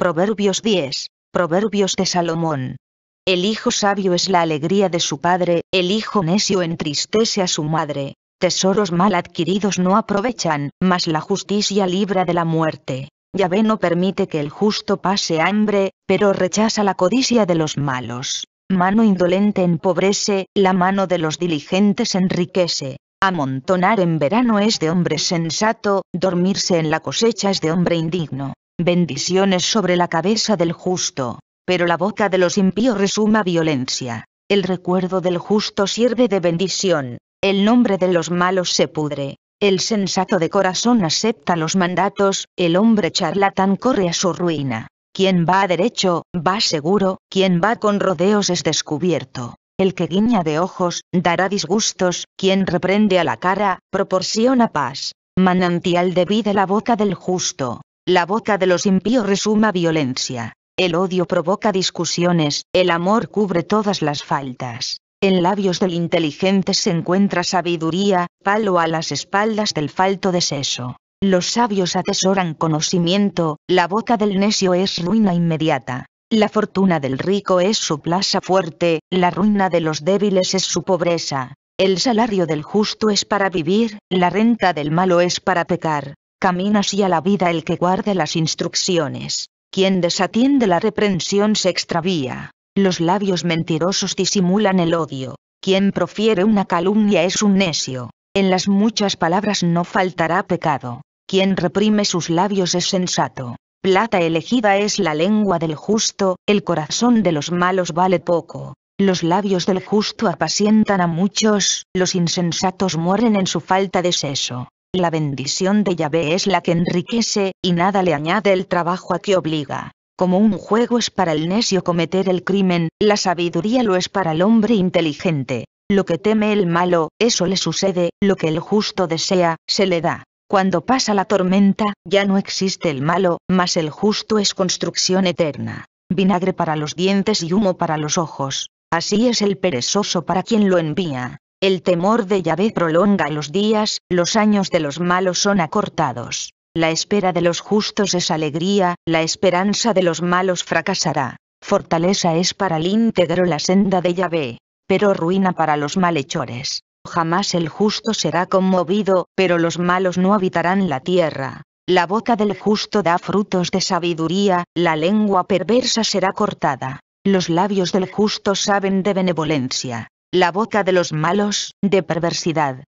Proverbios 10. Proverbios de Salomón. El hijo sabio es la alegría de su padre, el hijo necio entristece a su madre. Tesoros mal adquiridos no aprovechan, mas la justicia libra de la muerte. Yahvé no permite que el justo pase hambre, pero rechaza la codicia de los malos. Mano indolente empobrece, la mano de los diligentes enriquece. Amontonar en verano es de hombre sensato, dormirse en la cosecha es de hombre indigno bendiciones sobre la cabeza del justo, pero la boca de los impíos resuma violencia. El recuerdo del justo sirve de bendición, el nombre de los malos se pudre. El sensato de corazón acepta los mandatos, el hombre charlatán corre a su ruina. Quien va derecho, va seguro, quien va con rodeos es descubierto. El que guiña de ojos, dará disgustos, quien reprende a la cara, proporciona paz. Manantial de vida la boca del justo. La boca de los impíos resuma violencia. El odio provoca discusiones, el amor cubre todas las faltas. En labios del inteligente se encuentra sabiduría, palo a las espaldas del falto de seso. Los sabios atesoran conocimiento, la boca del necio es ruina inmediata. La fortuna del rico es su plaza fuerte, la ruina de los débiles es su pobreza. El salario del justo es para vivir, la renta del malo es para pecar. Caminas y a la vida el que guarde las instrucciones. Quien desatiende la reprensión se extravía. Los labios mentirosos disimulan el odio. Quien profiere una calumnia es un necio. En las muchas palabras no faltará pecado. Quien reprime sus labios es sensato. Plata elegida es la lengua del justo, el corazón de los malos vale poco. Los labios del justo apacientan a muchos, los insensatos mueren en su falta de seso. La bendición de Yahvé es la que enriquece, y nada le añade el trabajo a que obliga. Como un juego es para el necio cometer el crimen, la sabiduría lo es para el hombre inteligente. Lo que teme el malo, eso le sucede, lo que el justo desea, se le da. Cuando pasa la tormenta, ya no existe el malo, mas el justo es construcción eterna. Vinagre para los dientes y humo para los ojos. Así es el perezoso para quien lo envía. El temor de Yahvé prolonga los días, los años de los malos son acortados. La espera de los justos es alegría, la esperanza de los malos fracasará. Fortaleza es para el íntegro la senda de Yahvé, pero ruina para los malhechores. Jamás el justo será conmovido, pero los malos no habitarán la tierra. La boca del justo da frutos de sabiduría, la lengua perversa será cortada. Los labios del justo saben de benevolencia. La boca de los malos, de perversidad.